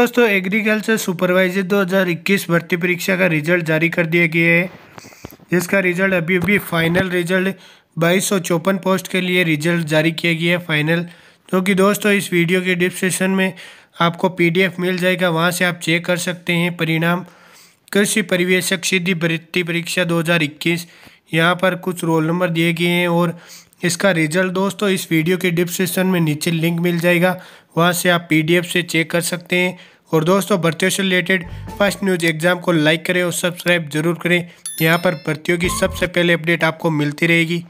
दोस्तों agriculture supervisor 2021 भर्ती परीक्षा का रिजल्ट जारी कर दिया गया है जिसका रिजल्ट अभी अभी फाइनल रिजल्ट बाईस पोस्ट के लिए रिजल्ट जारी किया गया है फाइनल जो तो कि दोस्तों इस वीडियो के डिस्क्रिप्शन में आपको पीडीएफ मिल जाएगा वहाँ से आप चेक कर सकते हैं परिणाम कृषि परिवेशक सिद्धि भर्ती परीक्षा 2021 यहाँ पर कुछ रोल नंबर दिए गए हैं और इसका रिजल्ट दोस्तों इस वीडियो के डिस्क्रिप्शन में नीचे लिंक मिल जाएगा वहाँ से आप पी से चेक कर सकते हैं और दोस्तों भर्तियों से रिलेटेड फर्स्ट न्यूज एग्जाम को लाइक करें और सब्सक्राइब जरूर करें यहाँ पर भर्तियों की सबसे पहले अपडेट आपको मिलती रहेगी